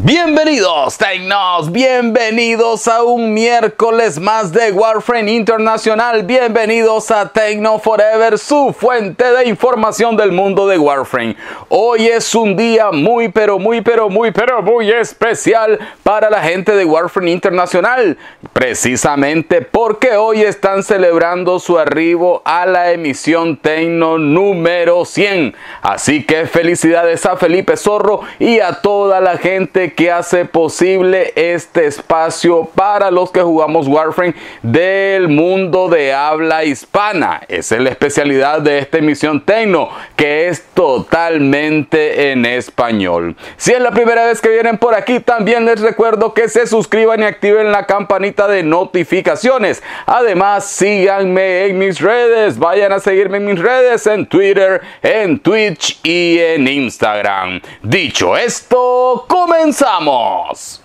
Bienvenidos Tecnos, bienvenidos a un miércoles más de Warframe Internacional, bienvenidos a Tecno Forever, su fuente de información del mundo de Warframe. Hoy es un día muy pero muy pero muy pero muy especial para la gente de Warframe Internacional, precisamente porque hoy están celebrando su arribo a la emisión Tecno número 100. Así que felicidades a Felipe Zorro y a toda la gente que hace posible este espacio para los que jugamos Warframe del mundo de habla hispana. Esa es la especialidad de esta emisión Tecno, que es totalmente en español. Si es la primera vez que vienen por aquí, también les recuerdo que se suscriban y activen la campanita de notificaciones. Además, síganme en mis redes, vayan a seguirme en mis redes, en Twitter, en Twitch y en Instagram. Dicho esto, comenzamos. ¡Samos!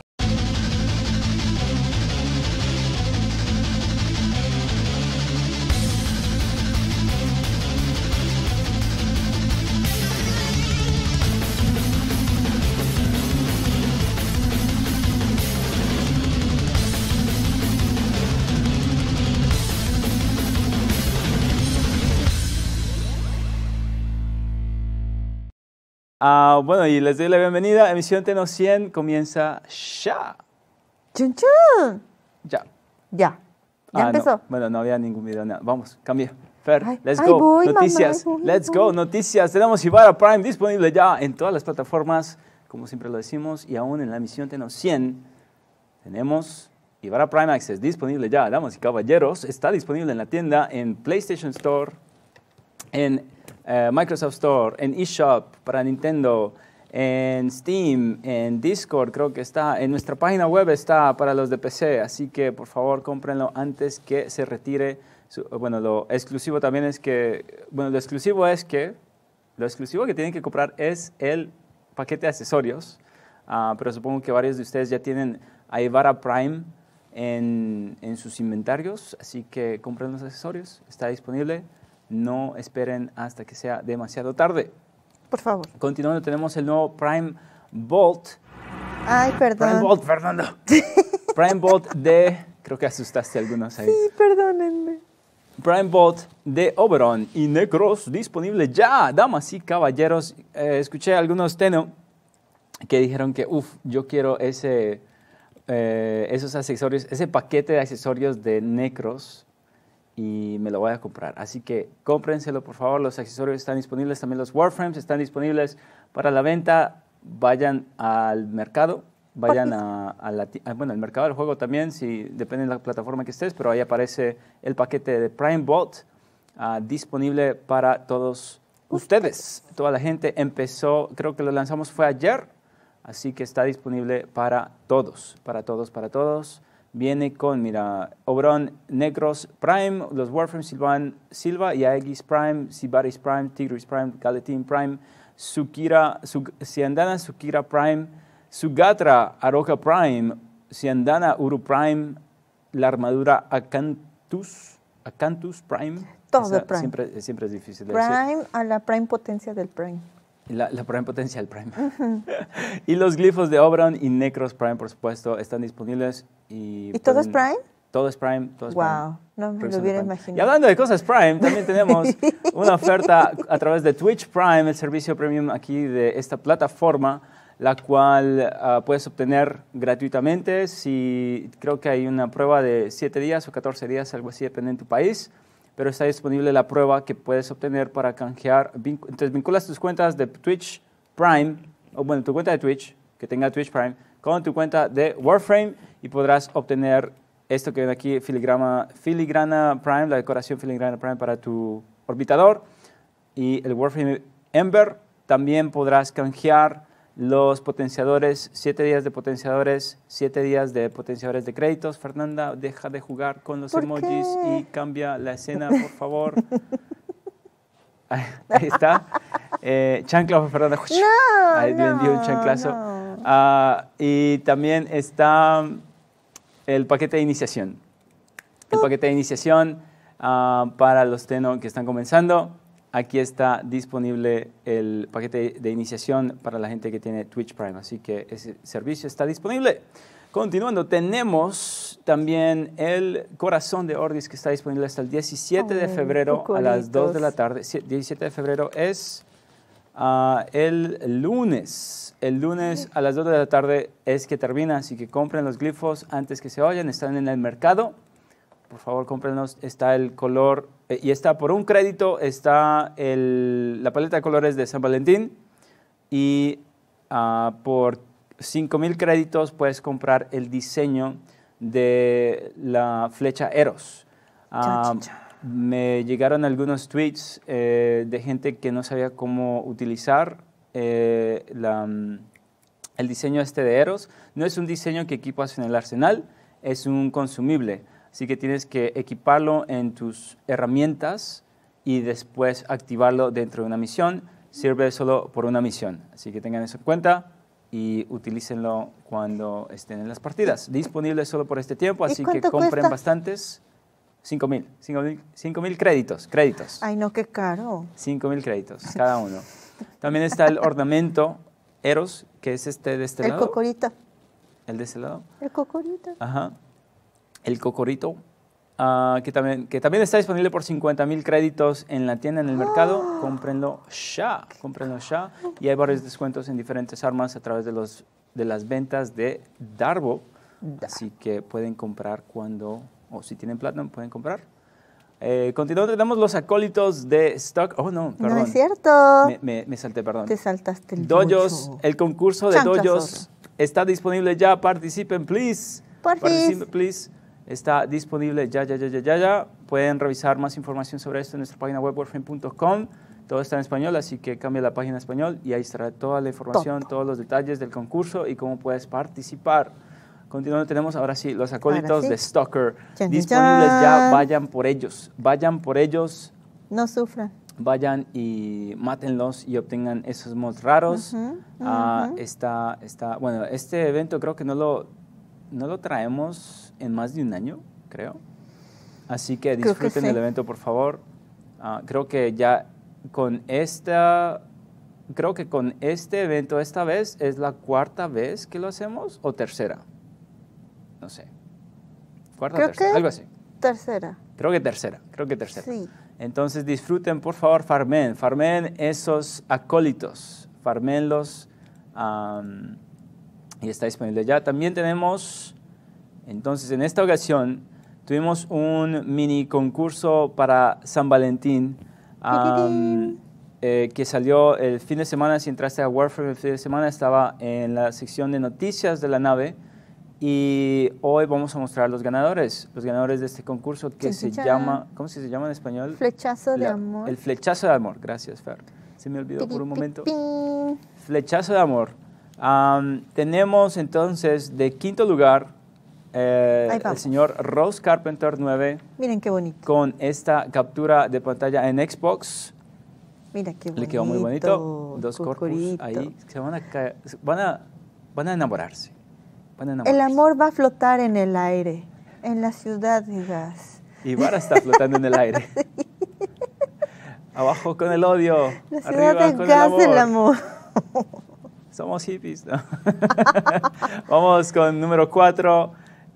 Ah, bueno, y les doy la bienvenida. Emisión Teno 100 comienza ya. ¡Chun, chun! Ya. Ya. Ya ah, empezó. Bueno, no había ningún video. Vamos, cambia. Fer, let's go. Noticias. let's go. Noticias. Tenemos Ibarra Prime disponible ya en todas las plataformas, como siempre lo decimos. Y aún en la emisión Teno 100 tenemos Ibarra Prime Access disponible ya, damas y caballeros. Está disponible en la tienda, en PlayStation Store, en eh, Microsoft Store, en eShop para Nintendo, en Steam, en Discord, creo que está, en nuestra página web está para los de PC, así que por favor cómprenlo antes que se retire. bueno, lo exclusivo también es que, bueno, lo exclusivo es que, lo exclusivo que tienen que comprar es el paquete de accesorios, ah, pero supongo que varios de ustedes ya tienen Aivara Prime en, en sus inventarios, así que compren los accesorios, está disponible no esperen hasta que sea demasiado tarde. Por favor. Continuando, tenemos el nuevo Prime Bolt. Ay, perdón. Prime Bolt, Fernando. Prime Bolt de... Creo que asustaste a algunos ahí. Sí, perdónenme. Prime Bolt de Oberon y Necros disponible ya. Damas y caballeros, eh, escuché a algunos Teno que dijeron que, uff, yo quiero ese, eh, esos accesorios, ese paquete de accesorios de Necros y me lo voy a comprar. Así que cómprenselo, por favor. Los accesorios están disponibles, también los Warframes están disponibles para la venta. Vayan al mercado, vayan a, ah, bueno, al mercado del juego también, si depende de la plataforma que estés, pero ahí aparece el paquete de Prime Vault ah, disponible para todos ustedes. Toda la gente empezó, creo que lo lanzamos fue ayer, así que está disponible para todos, para todos, para todos viene con, mira, Obron Negros Prime, los Warframe, Silvan Silva, Yaegis Prime, Sibaris Prime, Tigris Prime, Galatin Prime, Sukira, Siandana Sukira Prime, Sugatra Aroca Prime, Siandana Uru Prime, la armadura Acantus, Acantus Prime. Todo Prime. Siempre, es difícil. Prime a la Prime potencia del Prime. La, la, Prime Potential Prime. y los glifos de Oberon y Necros Prime, por supuesto, están disponibles. ¿Y, pues, todo es Prime? Todo es Prime, wow, no me lo hubiera imaginado. Y hablando de cosas Prime, también tenemos una oferta a través de Twitch Prime, el servicio premium aquí de esta plataforma, la cual ah, puedes obtener gratuitamente si creo que hay una prueba de 7 días o 14 días, algo así, depende de tu país pero está disponible la prueba que puedes obtener para canjear. Entonces vinculas tus cuentas de Twitch Prime, o bueno, tu cuenta de Twitch, que tenga Twitch Prime, con tu cuenta de Warframe y podrás obtener esto que ven aquí, filigrana Prime, la decoración filigrana Prime para tu orbitador y el Warframe Ember. También podrás canjear los potenciadores, siete días de potenciadores, siete días de potenciadores de créditos. Fernanda, deja de jugar con los emojis y cambia la escena, por favor. ahí, está. Eh, Fernanda. No, ahí un chanclazo. Ah, y también está el paquete de iniciación. El paquete de iniciación ah, para los teno que están comenzando. Aquí está disponible el paquete de iniciación para la gente que tiene Twitch Prime, así que ese servicio está disponible. Continuando, tenemos también el corazón de Ordis que está disponible hasta el 17 de oh, febrero a las 2 de la tarde. 17 de febrero es ah, el lunes. El lunes a las 2 de la tarde es que termina, así que compren los glifos antes que se vayan. están en el mercado por favor cómprenos. Está el color, eh, y está por un crédito, está la paleta de colores de San Valentín. Y ah, por 5,000 créditos puedes comprar el diseño de la flecha Eros. Ah, me llegaron algunos tweets eh, de gente que no sabía cómo utilizar eh, el diseño este de Eros. No es un diseño que equipas en el arsenal, es un consumible. Así que tienes que equiparlo en tus herramientas y después activarlo dentro de una misión. Sirve solo por una misión. Así que tengan eso en cuenta y utilícenlo cuando estén en las partidas. Disponible solo por este tiempo, así que compren bastantes. 5 mil, créditos, créditos. Ay, no, qué caro. 5 mil créditos, cada uno. También está el ornamento Eros, que es este de este, este lado. El cocorita. El de ese lado. El cocorita. Ajá el Cocorito, ah, que, también, está disponible por 50 mil créditos en la tienda, en el mercado. Cómprenlo ya, cómprenlo ya. Y hay varios descuentos en diferentes armas a través de, las ventas de Darbo. Así que pueden comprar cuando, o si tienen Platinum, pueden comprar. Eh, continuando, tenemos los acólitos de Stock. Oh, no, perdón. No es cierto. Me, salté, perdón. Te saltaste el Dojos, el concurso de Dojos está disponible ya. Participen, please. Por Participen, please. Está disponible ya, ya, ya, ya, ya, ya. Pueden revisar más información sobre esto en nuestra página web warframe.com. Todo está en español, así que cambia la página a español y ahí estará toda la información, todos los detalles del concurso y cómo puedes participar. Continuando, tenemos ahora sí los acólitos de Stalker disponibles ya. Vayan por ellos, vayan por ellos. No sufran. Vayan y mátenlos y obtengan esos mods raros. Ah, está, está, bueno, este evento creo que no lo, no lo traemos en más de un año, creo. Así que disfruten el evento, por favor. Ah, creo que ya con esta, creo que con este evento esta vez es la cuarta vez que lo hacemos o tercera. No sé. Cuarta, creo tercera, algo así. Tercera. Creo que tercera, creo que tercera. Sí. Entonces disfruten, por favor, farmen, farmen esos acólitos, farmenlos. y está disponible ya. También tenemos entonces, en esta ocasión tuvimos un mini concurso para San Valentín eh, que salió el fin de semana. Si entraste a Warframe el fin de semana, estaba en la sección de noticias de la nave. Y hoy vamos a mostrar los ganadores, los ganadores de este concurso que se llama, ¿cómo se llama en español? Flechazo de amor. El flechazo de amor, gracias Fer. Se me olvidó por un momento. Flechazo de amor. tenemos entonces de quinto lugar eh, el señor Rose Carpenter 9. Miren qué bonito. Con esta captura de pantalla en Xbox. Mira qué bonito. Le quedó muy bonito. Dos corpus ahí. Se van, a van, a, van a enamorarse. El amor va a flotar en el aire, en la ciudad de gas. Y Vara está flotando en el aire. Abajo con el odio. La ciudad arriba con gas el amor. Del amor. Somos hippies. Vamos con número cuatro.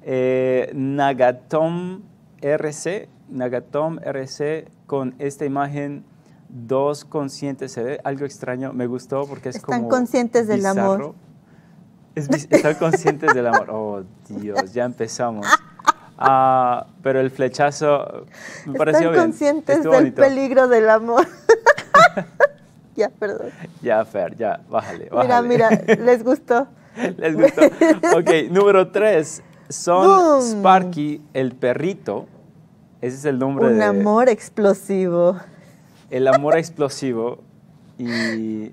Eh, Nagatom RC, Nagatom RC con esta imagen dos conscientes, se ve algo extraño, me gustó porque es Están conscientes del amor. están conscientes del amor. Oh, Dios, ya empezamos. Ah, pero el flechazo me pareció bien. conscientes del peligro del amor. ya, perdón. Ya, Fer, ya, bájale, bájale. Mira, mira, les gustó. les gustó. Ok, número tres, son Sparky, el perrito. Ese es el nombre Un amor explosivo. El amor explosivo. Y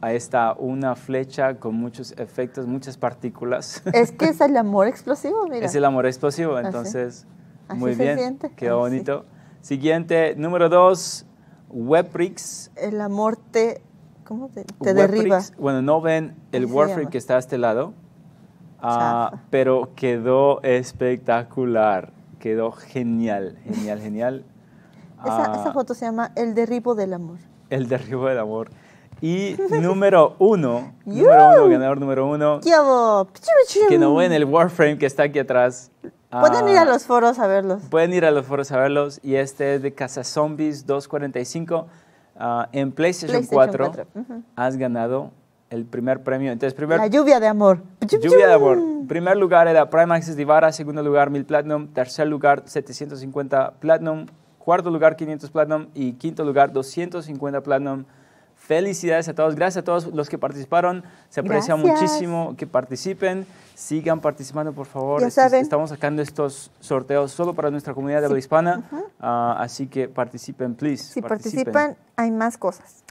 ahí está, una flecha con muchos efectos, muchas partículas. Es que es el amor explosivo, mira. Es el amor explosivo, entonces, muy bien. Qué bonito. Siguiente, número dos, Webrix. El amor te, te, derriba? Bueno, no ven el Warframe que está a este lado, Ah, pero quedó espectacular, quedó genial, genial, genial. Esa, ah, foto se llama El derribo del amor. El derribo del amor. Y número uno, número uno, ganador número uno. que no ven el Warframe que está aquí atrás. Ah, pueden ir a los foros a verlos. Pueden ir a los foros a verlos. Y este es de Casa Zombies 245. en PlayStation, 4, has ganado el primer premio. Entonces, primer, la lluvia de amor. Lluvia de amor. Primer lugar era Prime Access Divara, segundo lugar 1000 Platinum, tercer lugar 750 Platinum, cuarto lugar 500 Platinum y quinto lugar 250 Platinum. Felicidades a todos, gracias a todos los que participaron. Se aprecia muchísimo que participen. Sigan participando, por favor. Estamos sacando estos sorteos solo para nuestra comunidad de habla hispana. Ah, así que participen, please. Si participan, hay más cosas.